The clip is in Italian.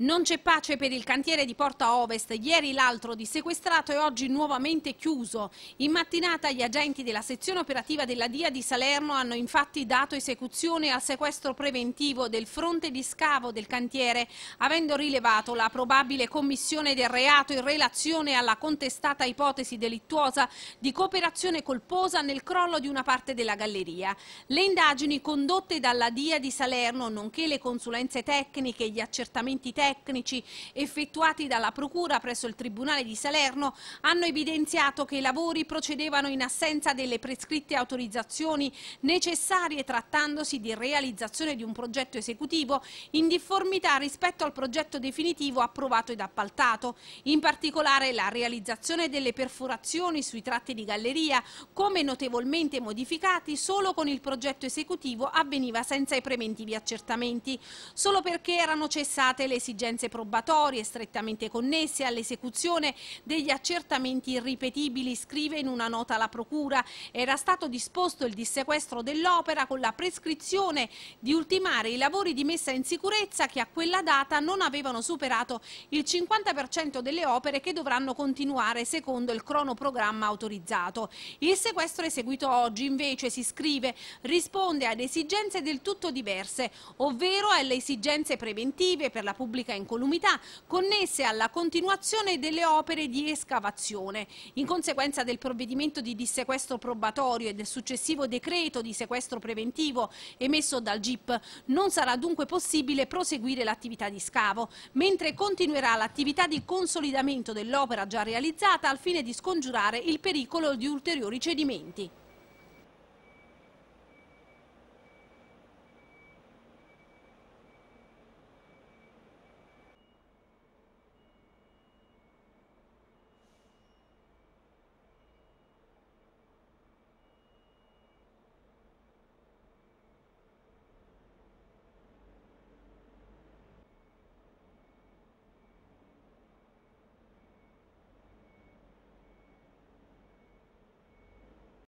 Non c'è pace per il cantiere di Porta Ovest, ieri l'altro di sequestrato e oggi nuovamente chiuso. In mattinata gli agenti della sezione operativa della DIA di Salerno hanno infatti dato esecuzione al sequestro preventivo del fronte di scavo del cantiere, avendo rilevato la probabile commissione del reato in relazione alla contestata ipotesi delittuosa di cooperazione colposa nel crollo di una parte della galleria. Le indagini condotte dalla DIA di Salerno, nonché le consulenze tecniche e gli accertamenti tecnici, tecnici effettuati dalla Procura presso il Tribunale di Salerno hanno evidenziato che i lavori procedevano in assenza delle prescritte autorizzazioni necessarie trattandosi di realizzazione di un progetto esecutivo in difformità rispetto al progetto definitivo approvato ed appaltato. In particolare la realizzazione delle perforazioni sui tratti di galleria, come notevolmente modificati solo con il progetto esecutivo avveniva senza i preventivi accertamenti, solo perché erano cessate le esigenze esigenze probatorie strettamente connesse all'esecuzione degli accertamenti irripetibili, scrive in una nota la Procura. Era stato disposto il dissequestro dell'opera con la prescrizione di ultimare i lavori di messa in sicurezza che a quella data non avevano superato il 50% delle opere che dovranno continuare secondo il cronoprogramma autorizzato. Il sequestro eseguito oggi invece, si scrive, risponde ad esigenze del tutto diverse, ovvero alle esigenze preventive per la pubblicazione pubblica incolumità connesse alla continuazione delle opere di escavazione. In conseguenza del provvedimento di dissequestro probatorio e del successivo decreto di sequestro preventivo emesso dal GIP, non sarà dunque possibile proseguire l'attività di scavo, mentre continuerà l'attività di consolidamento dell'opera già realizzata al fine di scongiurare il pericolo di ulteriori cedimenti.